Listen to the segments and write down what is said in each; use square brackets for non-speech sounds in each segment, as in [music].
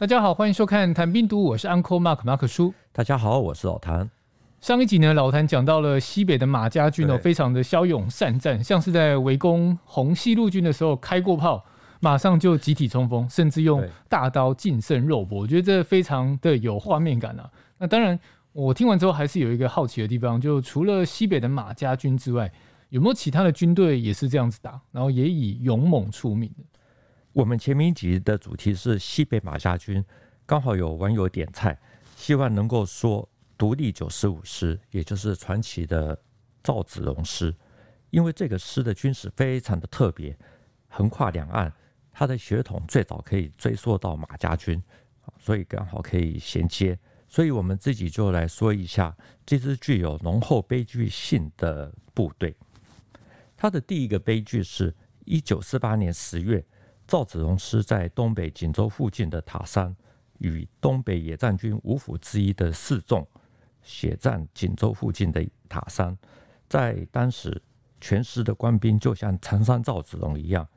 大家好，欢迎收看《谈病毒》，我是 Uncle Mark 马克叔。大家好，我是老谭。上一集呢，老谭讲到了西北的马家军哦，非常的骁勇善战，像是在围攻红西路军的时候开过炮，马上就集体冲锋，甚至用大刀近身肉搏，我觉得这非常的有画面感啊。那当然，我听完之后还是有一个好奇的地方，就除了西北的马家军之外，有没有其他的军队也是这样子打，然后也以勇猛出名的？我们前面一集的主题是西北马家军，刚好有网友点菜，希望能够说独立九十五师，也就是传奇的赵子龙师，因为这个师的军史非常的特别，横跨两岸，他的血统最早可以追溯到马家军，所以刚好可以衔接，所以我们自己就来说一下这支具有浓厚悲剧性的部队。它的第一个悲剧是一九四八年十月。赵子龙师在东北锦州附近的塔山，与东北野战军五府之一的四纵血战锦州附近的塔山。在当时，全师的官兵就像长山赵子龙一样，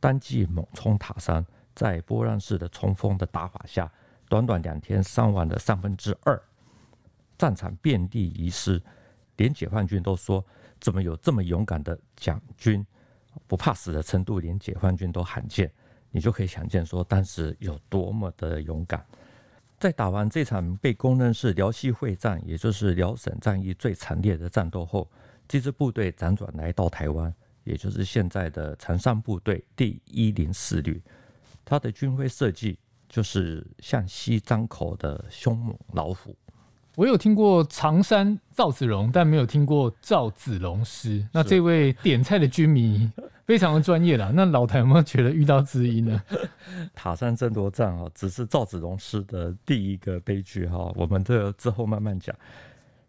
单骑猛冲塔山，在波浪式的冲锋的打法下，短短两天伤亡了三分之二，战场遍地遗失，连解放军都说怎么有这么勇敢的蒋军。不怕死的程度，连解放军都罕见，你就可以想见说当时有多么的勇敢。在打完这场被公认是辽西会战，也就是辽沈战役最惨烈的战斗后，这支部队辗转来到台湾，也就是现在的长山部队第一零四旅，它的军徽设计就是向西张口的凶猛老虎。我有听过常山赵子龙，但没有听过赵子龙师。那这位点菜的军迷非常的专业啦。[laughs] 那老台们觉得遇到知音了？[laughs] 塔山争夺战哦，只是赵子龙师的第一个悲剧哈。我们这之后慢慢讲。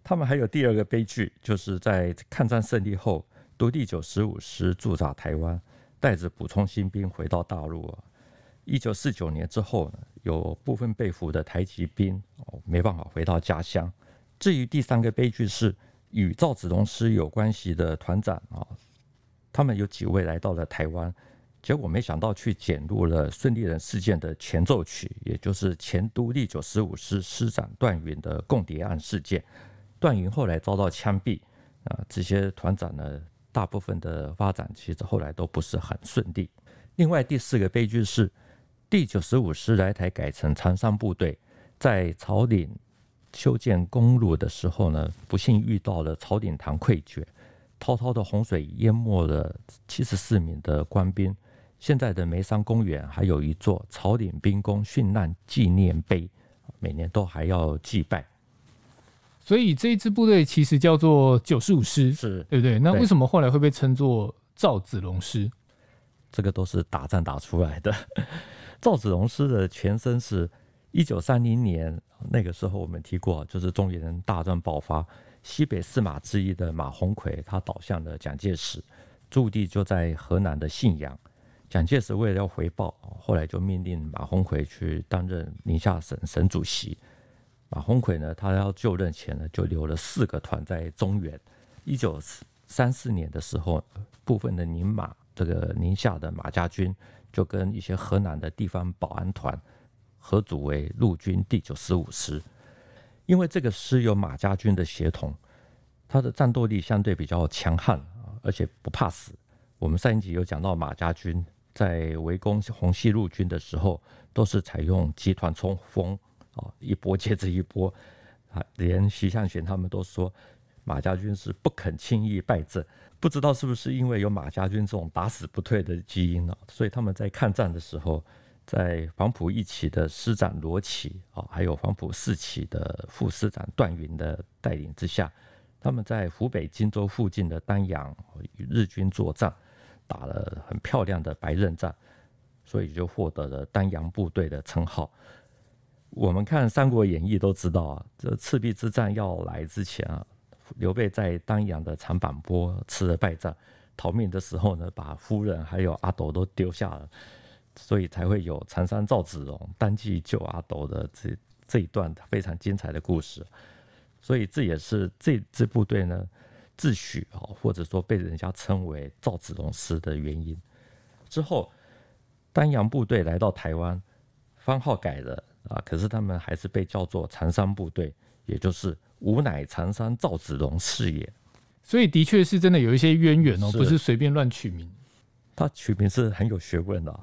他们还有第二个悲剧，就是在抗战胜利后，独立九十五师驻扎台湾，带着补充新兵回到大陆一九四九年之后，有部分被俘的台籍兵哦没办法回到家乡。至于第三个悲剧是与赵子龙师有关系的团长啊，他们有几位来到了台湾，结果没想到去卷入了“顺利人事件”的前奏曲，也就是前都第九十五师师长段云的共谍案事件。段云后来遭到枪毙啊，这些团长呢，大部分的发展其实后来都不是很顺利。另外第四个悲剧是。第九十五师来台改成长山部队，在草岭修建公路的时候呢，不幸遇到了草岭塘溃决，滔滔的洪水淹没了七十四名的官兵。现在的梅山公园还有一座草岭兵工殉难纪念碑，每年都还要祭拜。所以这一支部队其实叫做九十五师，是对不对？那为什么后来会被称作赵子龙师？这个都是打仗打出来的。赵子龙师的前身是，一九三零年那个时候，我们提过，就是中原大战爆发，西北四马之一的马鸿逵，他倒向了蒋介石，驻地就在河南的信阳。蒋介石为了要回报，后来就命令马鸿逵去担任宁夏省省主席。马鸿逵呢，他要就任前呢，就留了四个团在中原。一九三四年的时候，部分的宁马，这个宁夏的马家军。就跟一些河南的地方保安团合组为陆军第九十五师，因为这个师有马家军的协同，他的战斗力相对比较强悍而且不怕死。我们上一集有讲到马家军在围攻红西路军的时候，都是采用集团冲锋啊，[laughs] 一波接着一波，啊，连徐向前他们都说马家军是不肯轻易败阵。不知道是不是因为有马家军这种打死不退的基因呢，所以他们在抗战的时候，在黄埔一期的师长罗琦啊，还有黄埔四期的副师长段云的带领之下，他们在湖北荆州附近的丹阳与日军作战，打了很漂亮的白刃战，所以就获得了丹阳部队的称号。我们看《三国演义》都知道啊，这赤壁之战要来之前啊。刘备在丹阳的长坂坡吃了败仗，逃命的时候呢，把夫人还有阿斗都丢下了，所以才会有长山赵子龙单骑救阿斗的这这一段非常精彩的故事。所以这也是这支部队呢自诩啊，或者说被人家称为赵子龙师的原因。之后丹阳部队来到台湾，番号改了啊，可是他们还是被叫做长山部队。也就是吾乃常山赵子龙是也，所以的确是真的有一些渊源哦，不是随便乱取名。他取名是很有学问的。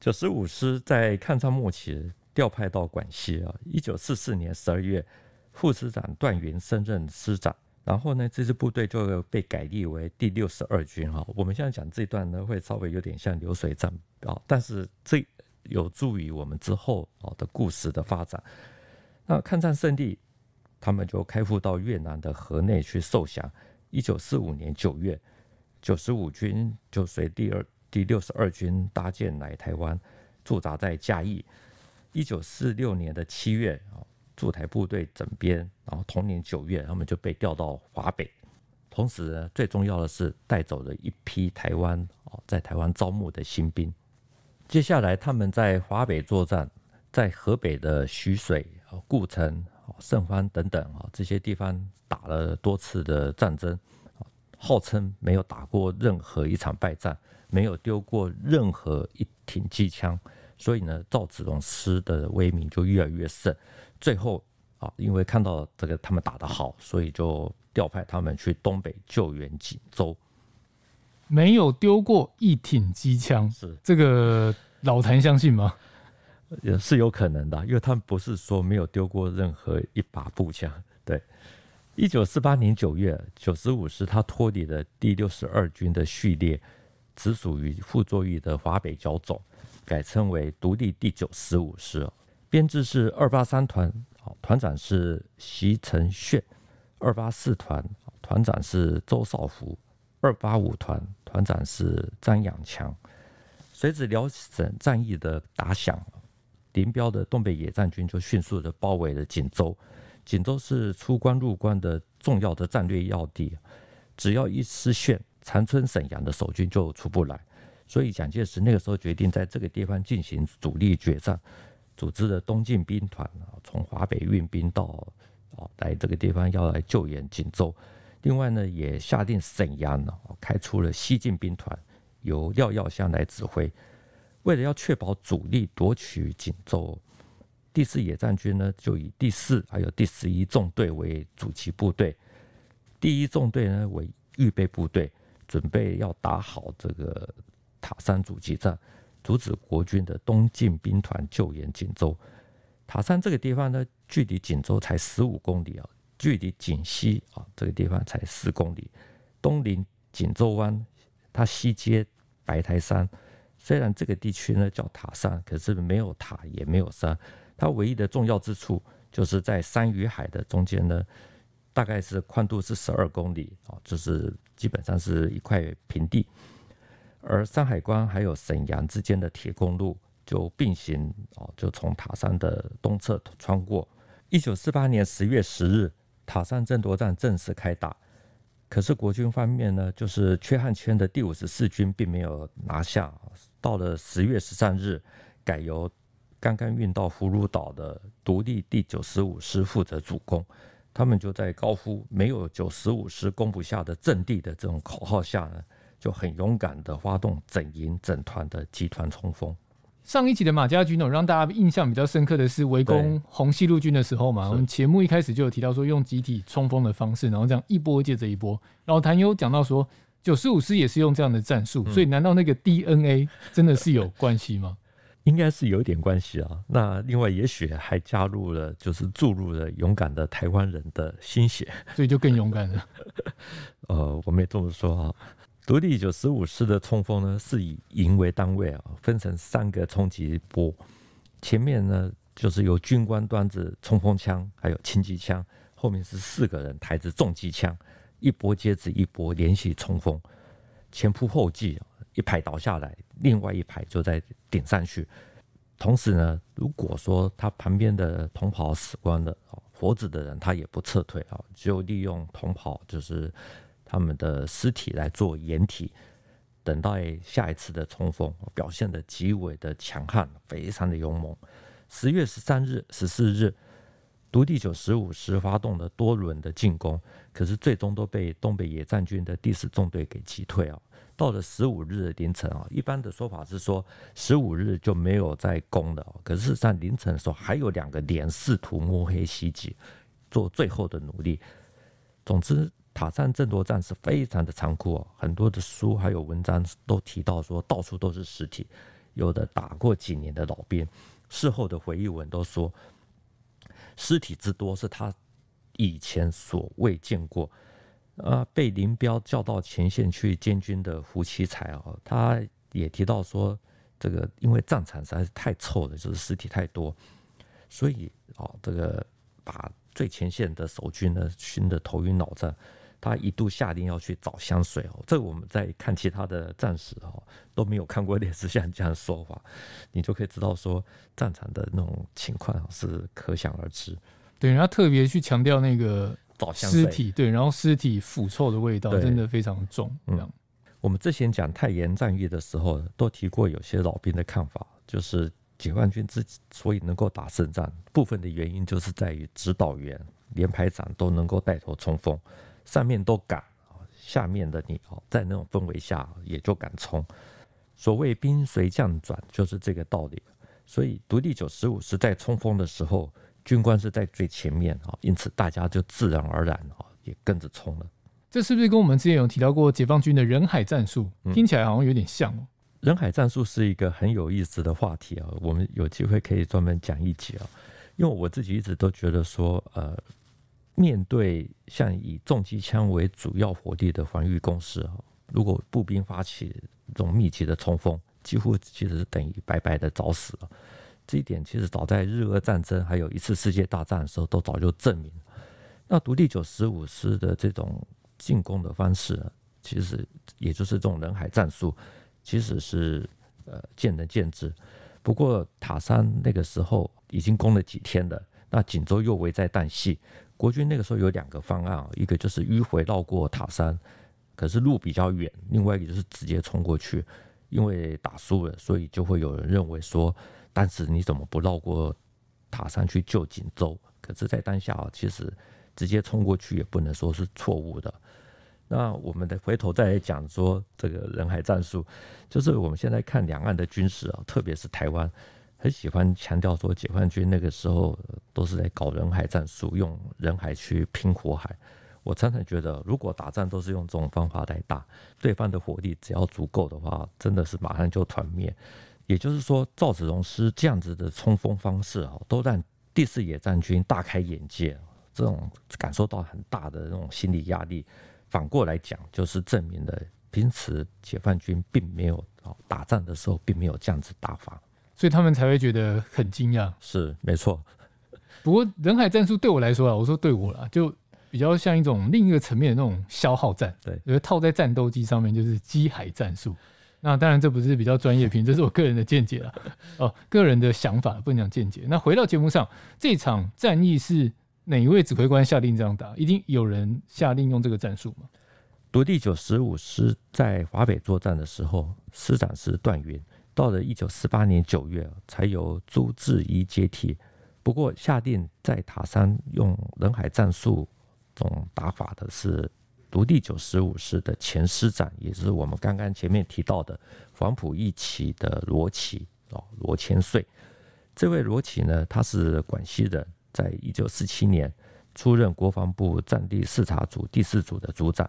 九十五师在抗战末期调派到广西啊，一九四四年十二月，副师长段云升任师长，然后呢，这支部队就被改立为第六十二军哈。我们现在讲这段呢，会稍微有点像流水账啊，但是这有助于我们之后啊的故事的发展。那抗战胜利，他们就开赴到越南的河内去受降。一九四五年九月，九十五军就随第二第六十二军搭舰来台湾，驻扎在嘉义。一九四六年的七月，驻台部队整编，然后同年九月，他们就被调到华北。同时，最重要的是带走了一批台湾哦，在台湾招募的新兵。接下来，他们在华北作战，在河北的徐水。啊，固城、盛藩等等啊，这些地方打了多次的战争，号称没有打过任何一场败战，没有丢过任何一挺机枪，所以呢，赵子龙师的威名就越来越盛。最后啊，因为看到这个他们打得好，所以就调派他们去东北救援锦州，没有丢过一挺机枪，是这个老谭相信吗？也是有可能的，因为他们不是说没有丢过任何一把步枪。对，一九四八年九月，九十五师他脱离了第六十二军的序列，直属于傅作义的华北剿总，改称为独立第九十五师，编制是二八三团，团长是席成炫；二八四团团长是周少福；二八五团团长是张养强。随着辽沈战役的打响。林彪的东北野战军就迅速的包围了锦州，锦州是出关入关的重要的战略要地，只要一失陷，长春、沈阳的守军就出不来。所以蒋介石那个时候决定在这个地方进行主力决战，组织了东进兵团，从华北运兵到啊来这个地方要来救援锦州。另外呢，也下令沈阳呢开出了西进兵团，由廖耀湘来指挥。为了要确保主力夺取锦州，第四野战军呢就以第四还有第十一纵队为主旗部队，第一纵队呢为预备部队，准备要打好这个塔山阻击战，阻止国军的东进兵团救援锦州。塔山这个地方呢，距离锦州才十五公里啊，距离锦西啊这个地方才四公里，东临锦州湾，它西接白台山。虽然这个地区呢叫塔山，可是没有塔也没有山，它唯一的重要之处就是在山与海的中间呢，大概是宽度是十二公里啊，就是基本上是一块平地，而山海关还有沈阳之间的铁公路就并行哦，就从塔山的东侧穿过。一九四八年十月十日，塔山争夺战正式开打，可是国军方面呢，就是缺汉圈的第五十四军并没有拿下。到了十月十三日，改由刚刚运到葫芦岛的独立第九十五师负责主攻。他们就在高呼“没有九十五师攻不下的阵地”的这种口号下呢，就很勇敢的发动整营整团的集团冲锋。上一集的马家军，呢，让大家印象比较深刻的是围攻红西路军的时候嘛。我们节目一开始就有提到说，用集体冲锋的方式，然后这样一波接着一波。然后谭优讲到说。九十五师也是用这样的战术，所以难道那个 DNA 真的是有关系吗？[laughs] 应该是有点关系啊。那另外，也许还加入了，就是注入了勇敢的台湾人的心血，[laughs] 所以就更勇敢了。[laughs] 呃，我没这么说啊。独立九十五师的冲锋呢，是以营为单位啊，分成三个冲击波。前面呢，就是由军官端着冲锋枪，还有轻机枪；后面是四个人抬着重机枪。一波接着一波连续冲锋，前仆后继，一排倒下来，另外一排就在顶上去。同时呢，如果说他旁边的同袍死光了、活子的人，他也不撤退啊，就利用同袍就是他们的尸体来做掩体，等待下一次的冲锋，表现的极为的强悍，非常的勇猛。十月十三日、十四日。独立九十五师发动了多轮的进攻，可是最终都被东北野战军的第四纵队给击退啊。到了十五日凌晨啊，一般的说法是说十五日就没有再攻了。可是，在凌晨的时候，还有两个连试图摸黑袭击，做最后的努力。总之，塔山争夺战是非常的残酷哦。很多的书还有文章都提到，说到处都是尸体，有的打过几年的老兵，事后的回忆文都说。尸体之多是他以前所未见过。呃，被林彪叫到前线去监军的胡奇才啊，他也提到说，这个因为战场实在是太臭了，就是尸体太多，所以哦，这个把最前线的守军呢熏得头晕脑胀。他一度下令要去找香水哦，这我们在看其他的战士哦都没有看过类似像这样说法，你就可以知道说战场的那种情况是可想而知。对，人家特别去强调那个找尸体，对，然后尸体腐臭的味道真的非常重。嗯，我们之前讲太原战役的时候都提过，有些老兵的看法就是，解放军之所以能够打胜仗，部分的原因就是在于指导员、连排长都能够带头冲锋。上面都敢啊，下面的你哦，在那种氛围下也就敢冲。所谓兵随将转，就是这个道理。所以独立九十五师在冲锋的时候，军官是在最前面啊，因此大家就自然而然啊也跟着冲了。这是不是跟我们之前有提到过解放军的人海战术？听起来好像有点像哦。人海战术是一个很有意思的话题啊，我们有机会可以专门讲一集啊。因为我自己一直都觉得说，呃。面对像以重机枪为主要火力的防御攻势啊，如果步兵发起这种密集的冲锋，几乎其实是等于白白的找死了。这一点其实早在日俄战争还有一次世界大战的时候都早就证明那独立九十五师的这种进攻的方式，其实也就是这种人海战术，其实是呃见仁见智。不过塔山那个时候已经攻了几天了，那锦州又危在旦夕。国军那个时候有两个方案啊，一个就是迂回绕过塔山，可是路比较远；另外一个就是直接冲过去。因为打输了，所以就会有人认为说，当时你怎么不绕过塔山去救锦州？可是，在当下啊，其实直接冲过去也不能说是错误的。那我们得回头再来讲说这个人海战术，就是我们现在看两岸的军事啊，特别是台湾，很喜欢强调说解放军那个时候。都是在搞人海战术，用人海去拼火海。我常常觉得，如果打仗都是用这种方法来打，对方的火力只要足够的话，真的是马上就团灭。也就是说，赵子龙师这样子的冲锋方式啊，都让第四野战军大开眼界，这种感受到很大的那种心理压力。反过来讲，就是证明了平时解放军并没有哦，打仗的时候并没有这样子打法，所以他们才会觉得很惊讶。是没错。不过人海战术对我来说啊，我说对我啦，就比较像一种另一个层面的那种消耗战。对，因为套在战斗机上面就是机海战术。那当然这不是比较专业评，[laughs] 这是我个人的见解了。哦，个人的想法不能讲见解。那回到节目上，这场战役是哪一位指挥官下令这样打？一定有人下令用这个战术吗？我第九十五师在华北作战的时候，师长是段云，到了一九四八年九月才由朱志一接替。不过，下定在塔山用人海战术这种打法的是独立九十五师的前师长，也是我们刚刚前面提到的黄埔一期的罗琦啊，罗千岁。这位罗琦呢，他是广西人，在一九四七年出任国防部战地视察组第四组的组长，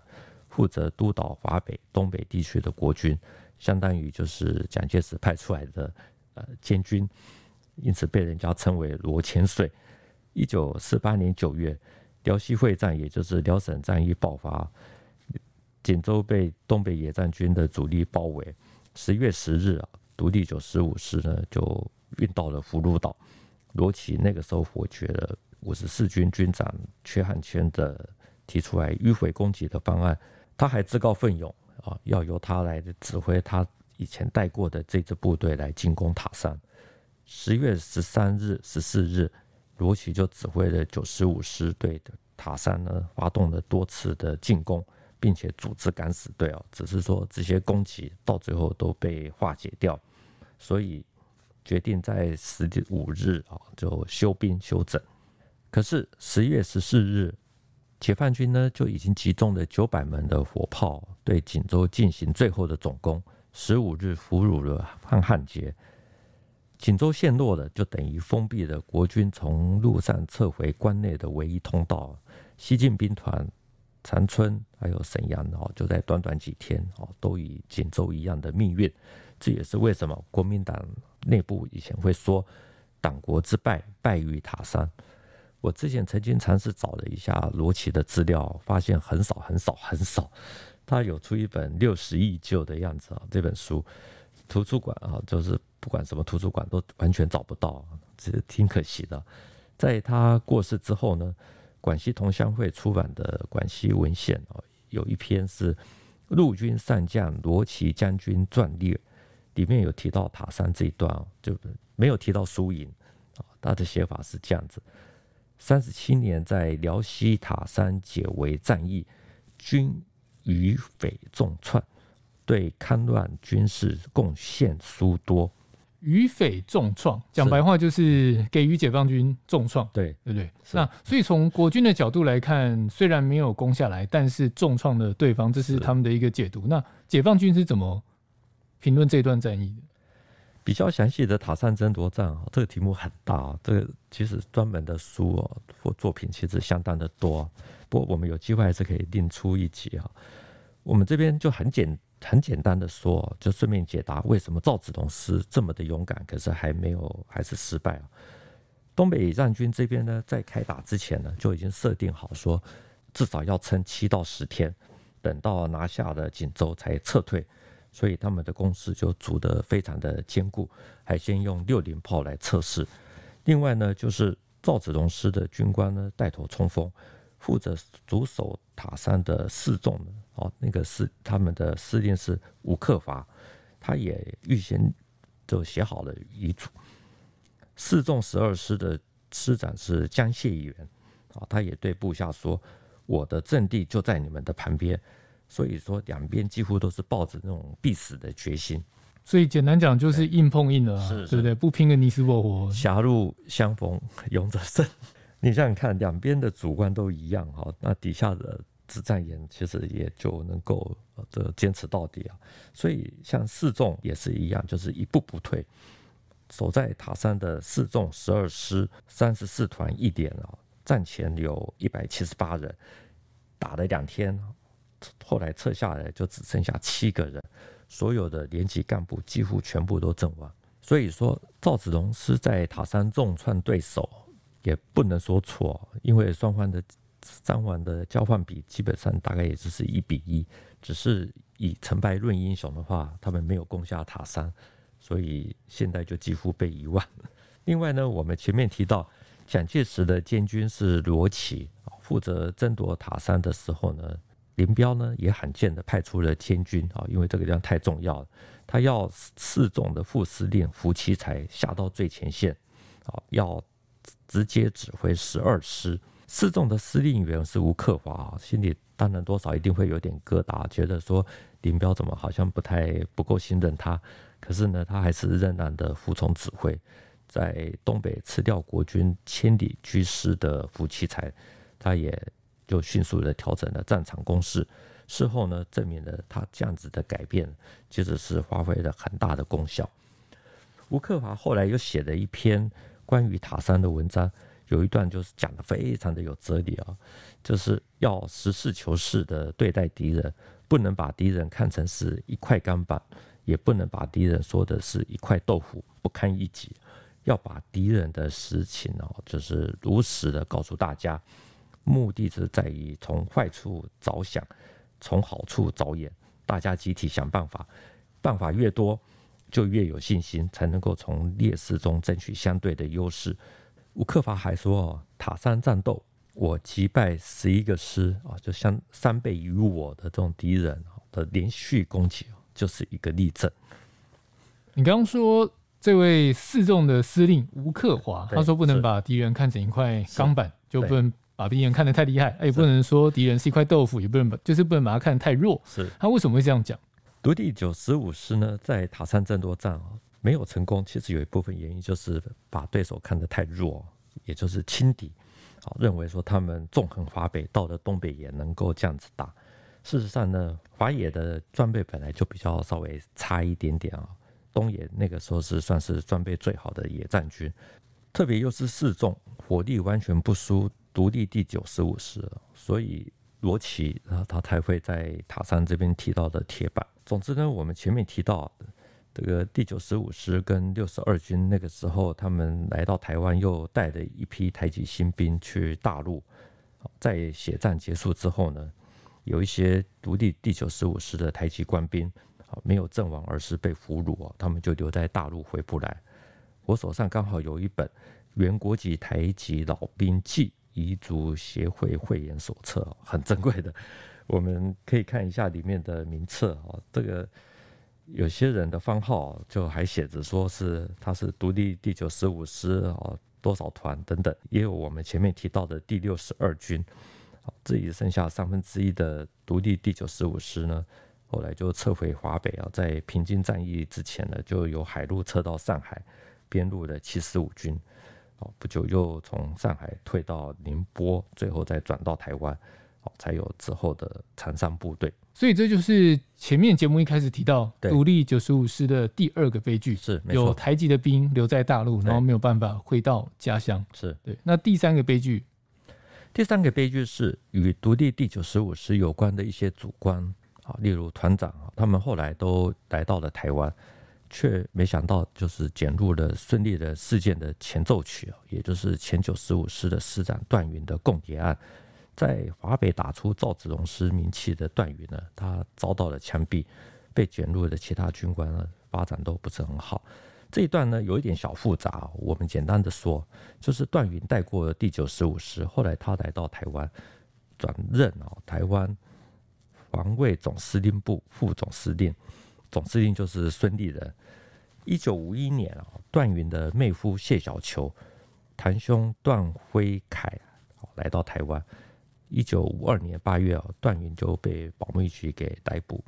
负责督导华北、东北地区的国军，相当于就是蒋介石派出来的呃监军。因此被人家称为罗千岁。一九四八年九月，辽西会战，也就是辽沈战役爆发，锦州被东北野战军的主力包围。十月十日啊，独立九十五师呢就运到了葫芦岛。罗琦那个时候，我觉得五十四军军长阙汉骞的提出来迂回攻击的方案，他还自告奋勇啊，要由他来指挥他以前带过的这支部队来进攻塔山。十月十三日、十四日，罗奇就指挥了九十五师对塔山呢发动了多次的进攻，并且组织敢死队哦，只是说这些攻击到最后都被化解掉，所以决定在十五日啊就休兵休整。可是十月十四日，解放军呢就已经集中了九百门的火炮对锦州进行最后的总攻。十五日俘虏了汉汉杰。锦州陷落了，就等于封闭了国军从陆上撤回关内的唯一通道。西进兵团、长春还有沈阳，哦，就在短短几天，哦，都以锦州一样的命运。这也是为什么国民党内部以前会说“党国之败败于塔山”。我之前曾经尝试找了一下罗琦的资料，发现很少、很少、很少。他有出一本六十亿旧的样子啊，这本书图书馆啊，就是。不管什么图书馆都完全找不到，这挺可惜的。在他过世之后呢，广西同乡会出版的广西文献哦，有一篇是陆军上将罗琦将军传略，里面有提到塔山这一段哦，就没有提到输赢啊。他的写法是这样子：三十七年在辽西塔山解围战役，军与匪重创，对戡乱军事贡献殊多。与匪重创，讲白话就是给予解放军重创，对对不对？那所以从国军的角度来看，虽然没有攻下来，但是重创了对方，这是他们的一个解读。那解放军是怎么评论这段战役的？比较详细的塔山争夺战啊，这个题目很大，这个其实专门的书哦、或作品其实相当的多。不过我们有机会还是可以另出一集啊。我们这边就很简。很简单的说，就顺便解答为什么赵子龙师这么的勇敢，可是还没有还是失败啊？东北战军这边呢，在开打之前呢，就已经设定好说，至少要撑七到十天，等到拿下了锦州才撤退，所以他们的攻势就筑得非常的坚固，还先用六零炮来测试。另外呢，就是赵子龙师的军官呢，带头冲锋，负责主守塔山的四纵。哦，那个是他们的司令是吴克伐，他也预先就写好了遗嘱。四纵十二师的师长是江议员，啊，他也对部下说：“我的阵地就在你们的旁边。”所以说两边几乎都是抱着那种必死的决心。所以简单讲就是硬碰硬的，对不对？不拼个你死我活，狭路相逢勇者胜。[laughs] 你想想看，两边的主观都一样哈，那底下的。只战言其实也就能够的坚持到底啊，所以像四纵也是一样，就是一步步退。守在塔山的四纵十二师三十四团一点啊，战前有一百七十八人，打了两天，后来撤下来就只剩下七个人，所有的连级干部几乎全部都阵亡。所以说，赵子龙是在塔山重创对手也不能说错，因为双方的。三王的交换比，基本上大概也就是一比一。只是以成败论英雄的话，他们没有攻下塔山，所以现在就几乎被遗忘。[laughs] 另外呢，我们前面提到，蒋介石的监军是罗琦，负责争夺塔山的时候呢，林彪呢也罕见的派出了监军啊，因为这个地方太重要了，他要四总的副司令胡奇才下到最前线啊，要直接指挥十二师。四纵的司令员是吴克华，心里当然多少一定会有点疙瘩，觉得说林彪怎么好像不太不够信任他。可是呢，他还是仍然的服从指挥，在东北吃掉国军千里驹师的傅期才，他也就迅速的调整了战场攻势。事后呢，证明了他这样子的改变其实是发挥了很大的功效。吴克华后来又写了一篇关于塔山的文章。有一段就是讲的非常的有哲理啊，就是要实事求是的对待敌人，不能把敌人看成是一块钢板，也不能把敌人说的是一块豆腐不堪一击，要把敌人的实情哦，就是如实的告诉大家，目的是在于从坏处着想，从好处着眼，大家集体想办法，办法越多就越有信心，才能够从劣势中争取相对的优势。吴克华还说：“塔山战斗，我击败十一个师啊，就相三倍于我的这种敌人的连续攻击就是一个例证。”你刚刚说这位四纵的司令吴克华，他说不能把敌人看成一块钢板，就不能把敌人看得太厉害；，也不能说敌人是一块豆腐，也不能就是不能把他看得太弱。是，他为什么会这样讲？第九十五师呢，在塔山争夺战啊。没有成功，其实有一部分原因就是把对手看得太弱，也就是轻敌，好，认为说他们纵横华北，到了东北也能够这样子打。事实上呢，华野的装备本来就比较稍微差一点点啊，东野那个时候是算是装备最好的野战军，特别又是四纵，火力完全不输独立第九十五师，所以罗奇啊他才会在塔山这边提到的铁板。总之呢，我们前面提到。这个第九十五师跟六十二军那个时候，他们来到台湾，又带着一批台籍新兵去大陆。在血战结束之后呢，有一些独立第九十五师的台籍官兵没有阵亡，而是被俘虏他们就留在大陆回不来。我手上刚好有一本《原国籍台籍老兵记遗族协会会员手册》，很珍贵的，我们可以看一下里面的名册啊，这个。有些人的番号就还写着说是他是独立第九十五师啊，多少团等等，也有我们前面提到的第六十二军。啊，这里剩下三分之一的独立第九十五师呢，后来就撤回华北啊，在平津战役之前呢，就由海路撤到上海，编入的七十五军，哦，不久又从上海退到宁波，最后再转到台湾，哦，才有之后的残山部队。所以这就是前面节目一开始提到独立九十五师的第二个悲剧，是有台籍的兵留在大陆，然后没有办法回到家乡。是对。那第三个悲剧，第三个悲剧是与独立第九十五师有关的一些主官啊，例如团长啊，他们后来都来到了台湾，却没想到就是卷入了顺利的事件的前奏曲啊，也就是前九十五师的师长段云的供谍案。在华北打出赵子龙师名气的段云呢，他遭到了枪毙，被卷入的其他军官呢，发展都不是很好。这一段呢有一点小复杂，我们简单的说，就是段云带过第九十五师，后来他来到台湾，转任哦，台湾防卫总司令部副总司令，总司令就是孙立人。一九五一年啊，段云的妹夫谢小球、堂兄段辉凯来到台湾。一九五二年八月啊，段云就被保密局给逮捕，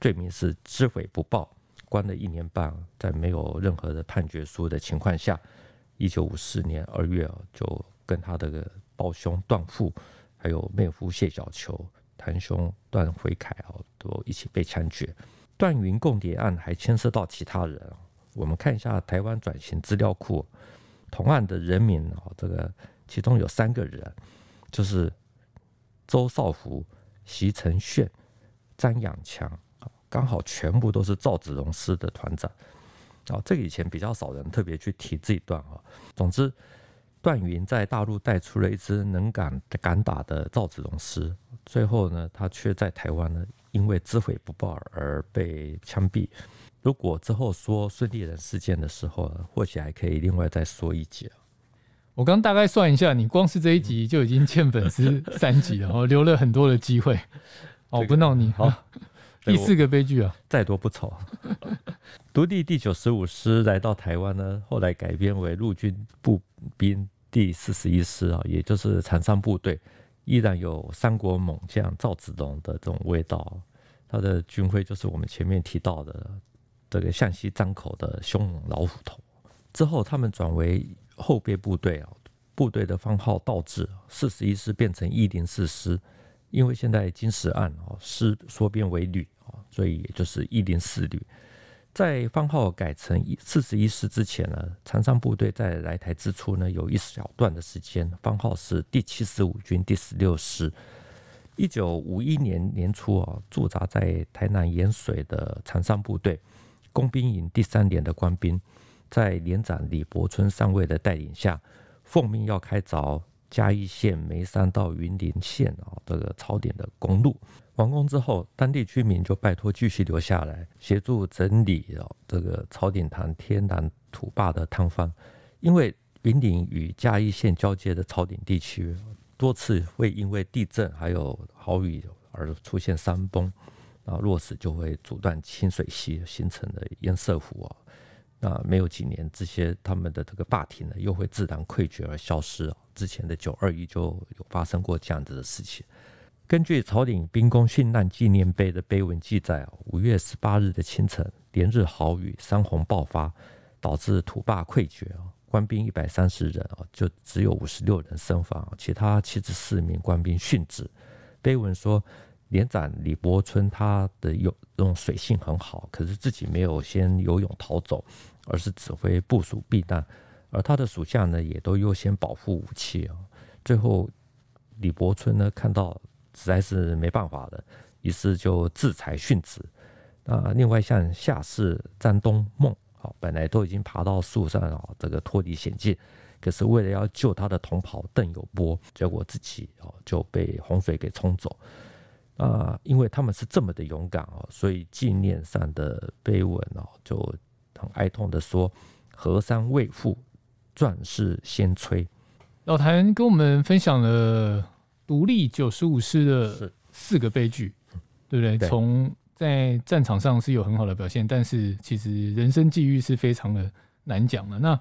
罪名是知匪不报，关了一年半，在没有任何的判决书的情况下，一九五四年二月啊，就跟他的胞兄段富，还有妹夫谢小球、堂兄段辉凯啊，都一起被枪决。段云共谍案还牵涉到其他人，我们看一下台湾转型资料库同案的人名啊，这个其中有三个人，就是。周少福、席承炫、张养强刚好全部都是赵子龙师的团长啊。这个以前比较少人特别去提这一段啊。总之，段云在大陆带出了一支能敢敢打的赵子龙师。最后呢，他却在台湾呢，因为知悔不报而被枪毙。如果之后说孙立人事件的时候，或许还可以另外再说一节。我刚大概算一下，你光是这一集就已经欠粉丝 [laughs] 三集了，哦，留了很多的机会，哦，我不闹你，好，第四个悲剧啊，再多不愁。[laughs] 独立第九十五师来到台湾呢，后来改编为陆军步兵第四十一师啊，也就是常山部队，依然有三国猛将赵子龙的这种味道。他的军徽就是我们前面提到的这个向西张口的凶猛老虎头。之后他们转为。后备部队啊，部队的番号倒置，四十一师变成一零四师，因为现在金石案啊，师缩编为旅啊，所以也就是一零四旅。在番号改成一四十一师之前呢，长山部队在来台之初呢，有一小段的时间番号是第七十五军第十六师。一九五一年年初啊，驻扎在台南盐水的长山部队工兵营第三连的官兵。在连长李伯春上尉的带领下，奉命要开凿嘉义县眉山到云林县啊这个草点的公路。完工之后，当地居民就拜托继续留下来协助整理哦这个草点塘天然土坝的汤方。因为云林与嘉义县交界的草点地区，多次会因为地震还有豪雨而出现山崩，啊，落石就会阻断清水溪形成的堰塞湖啊。那没有几年，这些他们的这个霸体呢，又会自然溃决而消失。之前的九二一就有发生过这样子的事情。根据朝顶兵工殉难纪念碑的碑文记载，五月十八日的清晨，连日豪雨，山洪爆发，导致土坝溃决。官兵一百三十人啊，就只有五十六人身亡，其他七十四名官兵殉职。碑文说，连长李伯春他的游种水性很好，可是自己没有先游泳逃走。而是指挥部署避弹，而他的属下呢，也都优先保护武器啊。最后，李伯春呢，看到实在是没办法了，于是就自裁殉职。那另外像夏氏、张东、孟，啊，本来都已经爬到树上啊，这个脱离险境，可是为了要救他的同袍邓有波，结果自己哦就被洪水给冲走。啊，因为他们是这么的勇敢哦，所以纪念上的碑文哦就。哀痛的说：“河山未复，壮士先摧。”老谭跟我们分享了独立九十五师的四个悲剧，对不对？从在战场上是有很好的表现，但是其实人生际遇是非常的难讲的。那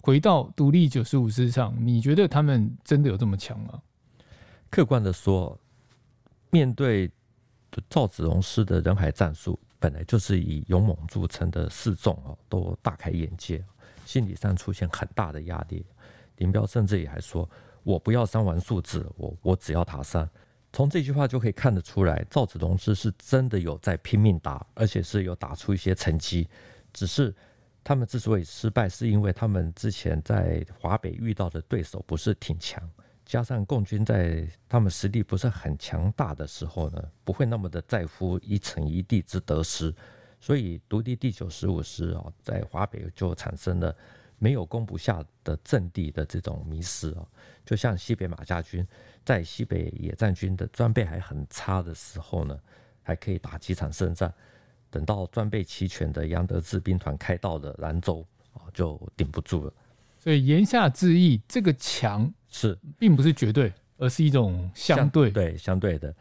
回到独立九十五师上，你觉得他们真的有这么强吗？客观的说，面对赵子龙师的人海战术。本来就是以勇猛著称的四众啊，都大开眼界，心理上出现很大的压力。林彪甚至也还说：“我不要三万数字，我我只要塔山。”从这句话就可以看得出来，赵子龙是是真的有在拼命打，而且是有打出一些成绩。只是他们之所以失败，是因为他们之前在华北遇到的对手不是挺强。加上共军在他们实力不是很强大的时候呢，不会那么的在乎一城一地之得失，所以独立第九十五师啊，在华北就产生了没有攻不下的阵地的这种迷失啊。就像西北马家军在西北野战军的装备还很差的时候呢，还可以打几场胜仗，等到装备齐全的杨德志兵团开到了兰州啊，就顶不住了。所以言下之意，这个强。是，并不是绝对，而是一种相对。对，相对的，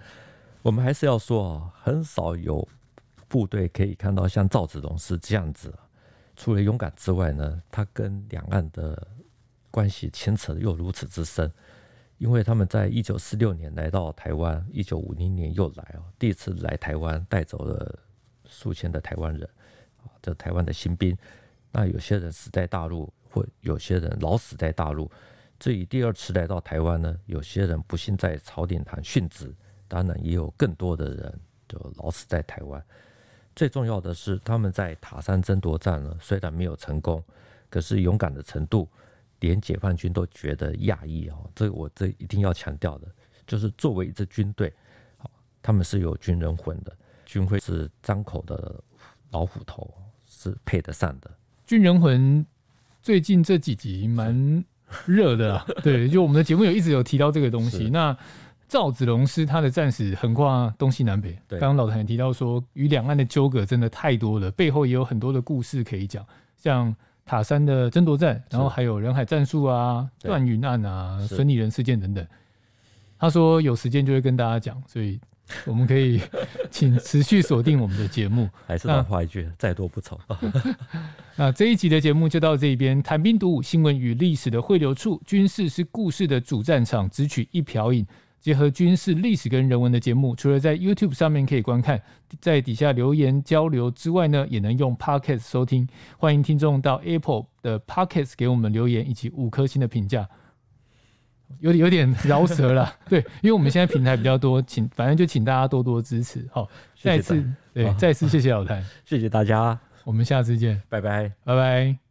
我们还是要说啊，很少有部队可以看到像赵子龙是这样子。除了勇敢之外呢，他跟两岸的关系牵扯又如此之深，因为他们在一九四六年来到台湾，一九五零年又来哦，第一次来台湾带走了数千的台湾人啊，这台湾的新兵。那有些人死在大陆，或有些人老死在大陆。至于第二次来到台湾呢，有些人不幸在朝顶堂殉职，当然也有更多的人就老死在台湾。最重要的是，他们在塔山争夺战呢，虽然没有成功，可是勇敢的程度，连解放军都觉得讶异哦。这我这一定要强调的，就是作为一支军队，他们是有军人魂的，军徽是张口的老虎头，是配得上的。军人魂，最近这几集蛮。热的啦，[laughs] 对，就我们的节目有一直有提到这个东西。那赵子龙师他的战史横跨东西南北，刚刚老谭也提到说，与两岸的纠葛真的太多了，背后也有很多的故事可以讲，像塔山的争夺战，然后还有人海战术啊、断云案啊、孙立人事件等等。他说有时间就会跟大家讲，所以。[laughs] 我们可以 [laughs] 请持续锁定我们的节目，还是那话一句，[laughs] 再多不愁。那这一集的节目就到这边，谈兵读武，新闻与历史的汇流处，军事是故事的主战场，只取一瓢饮。结合军事历史跟人文的节目，除了在 YouTube 上面可以观看，在底下留言交流之外呢，也能用 Pocket 收听。欢迎听众到 Apple 的 Pocket 给我们留言以及五颗星的评价。有点有点饶舌了，对，因为我们现在平台比较多，请反正就请大家多多支持，好，再次对再次谢谢老台，[laughs] 谢谢大家，我们下次见，拜拜，拜拜。